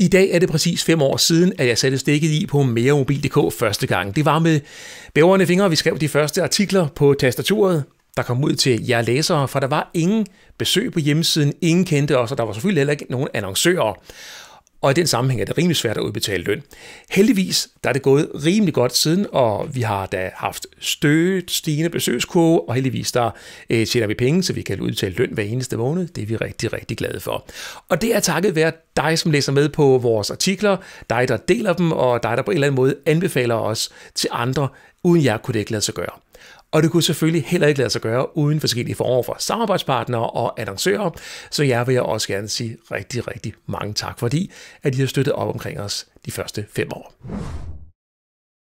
I dag er det præcis fem år siden, at jeg satte stikket i på meremobil.dk første gang. Det var med bæverne fingre, vi skrev de første artikler på tastaturet, der kom ud til jer læsere, for der var ingen besøg på hjemmesiden, ingen kendte os, og der var selvfølgelig heller ikke nogen annoncører og i den sammenhæng er det rimelig svært at udbetale løn. Heldigvis der er det gået rimelig godt siden, og vi har da haft støt, stigende besøgskurve, og heldigvis der øh, tjener vi penge, så vi kan udbetale løn hver eneste måned. Det er vi rigtig, rigtig glade for. Og det er takket være dig, som læser med på vores artikler, dig, der deler dem, og dig, der på en eller anden måde anbefaler os til andre, uden jeg kunne det ikke lade sig gøre. Og det kunne selvfølgelig heller ikke lade sig gøre uden forskellige former for samarbejdspartnere og annoncører, så jeg vil jeg også gerne sige rigtig, rigtig mange tak, fordi at I har støttet op omkring os de første fem år.